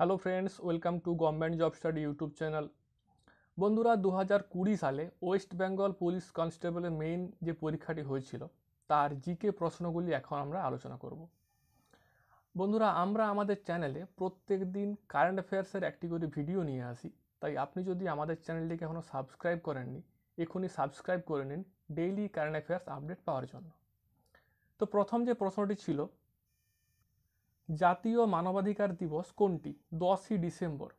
hello friends welcome to government job study YouTube channel বন্ধুরা দু হাজার কুড়ি সালে ওয়েস্ট বেঙ্গল পুলিশ কনস্টেবলের মেইন যে পরীক্ষাটি হয়েছিল তার জিকে প্রশ্নগুলি এখন আমরা আলোচনা করব বন্ধুরা আমরা আমাদের চ্যানেলে প্রত্যেক দিন কারেন্ট অ্যাফেয়ার্সের একটি করে ভিডিও নিয়ে আসি তাই আপনি যদি আমাদের চ্যানেলটিকে এখনও সাবস্ক্রাইব করেননি এখনই সাবস্ক্রাইব করে নিন ডেইলি কারেন্ট অ্যাফেয়ার্স আপডেট পাওয়ার জন্য তো প্রথম যে প্রশ্নটি ছিল জাতীয় মানবাধিকার দিবস কোনটি দশই ডিসেম্বর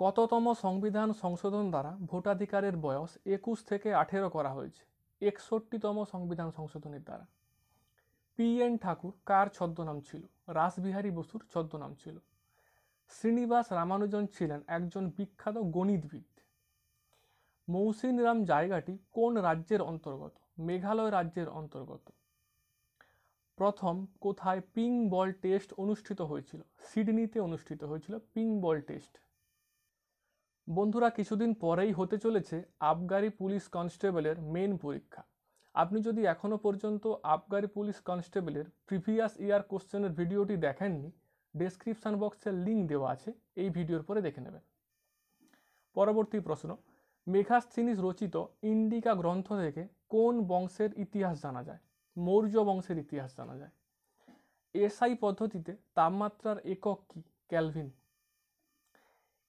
কততম সংবিধান সংশোধন দ্বারা ভোটাধিকারের বয়স একুশ থেকে আঠেরো করা হয়েছে একষট্টিতম সংবিধান সংশোধনের দ্বারা পি এন ঠাকুর কার ছদ্মনাম ছিল রাসবিহারী বসুর ছদ্মনাম ছিল শ্রীনিবাস রামানুজন ছিলেন একজন বিখ্যাত গণিতবিদ মৌসিনরাম জায়গাটি কোন রাজ্যের অন্তর্গত মেঘালয় রাজ্যের অন্তর্গত প্রথম কোথায় পিং বল টেস্ট অনুষ্ঠিত হয়েছিল সিডনিতে অনুষ্ঠিত হয়েছিল পিং বল টেস্ট বন্ধুরা কিছুদিন পরেই হতে চলেছে আবগারি পুলিশ কনস্টেবলের মেন পরীক্ষা আপনি যদি এখনও পর্যন্ত আবগারি পুলিশ কনস্টেবলের প্রিভিয়াস ইয়ার কোশ্চেনের ভিডিওটি দেখেননি ডেসক্রিপশান বক্সের লিঙ্ক দেওয়া আছে এই ভিডিওর পরে দেখে নেবেন পরবর্তী প্রশ্ন মেঘাস্থিনিস রচিত ইন্ডিকা গ্রন্থ থেকে কোন বংশের ইতিহাস জানা যায় মৌর্য বংশের ইতিহাস জানা যায় এসআই পদ্ধতিতে তাপমাত্রার একক কি ক্যালভিন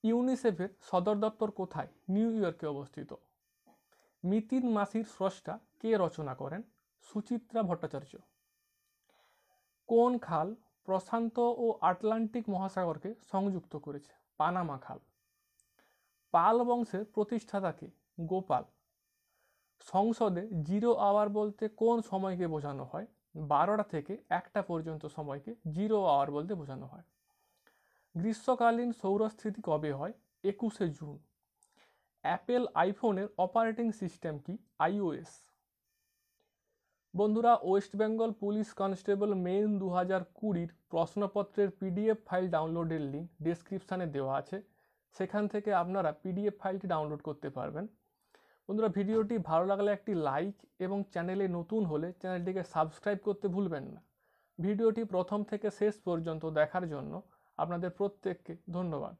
ইউনিসেফের সদর দপ্তর কোথায় নিউ ইয়র্কে অবস্থিত মিতিন মাসির স্রষ্টা কে রচনা করেন সুচিত্রা ভট্টাচার্য কোন খাল প্রশান্ত ও আটলান্টিক মহাসাগরকে সংযুক্ত করেছে পানামা খাল পাল বংশের প্রতিষ্ঠাতাকে গোপাল সংসদে জিরো আওয়ার বলতে কোন সময়কে বোঝানো হয় বারোটা থেকে একটা পর্যন্ত সময়কে জিরো আওয়ার বলতে বোঝানো হয় গ্রীষ্মকালীন সৌরস্থিতি কবে হয় একুশে জুন অ্যাপেল আইফোনের অপারেটিং সিস্টেম কি আইওএস বন্ধুরা West Bengal police constable main দু হাজার কুড়ির প্রশ্নপত্রের পিডিএফ ফাইল ডাউনলোডের লিঙ্ক ডিসক্রিপশানে দেওয়া আছে সেখান থেকে আপনারা পিডিএফ ফাইলটি ডাউনলোড করতে পারবেন বন্ধুরা ভিডিওটি ভালো লাগলে একটি লাইক এবং চ্যানেলে নতুন হলে চ্যানেলটিকে সাবস্ক্রাইব করতে ভুলবেন না ভিডিওটি প্রথম থেকে শেষ পর্যন্ত দেখার জন্য আপনাদের প্রত্যেককে ধন্যবাদ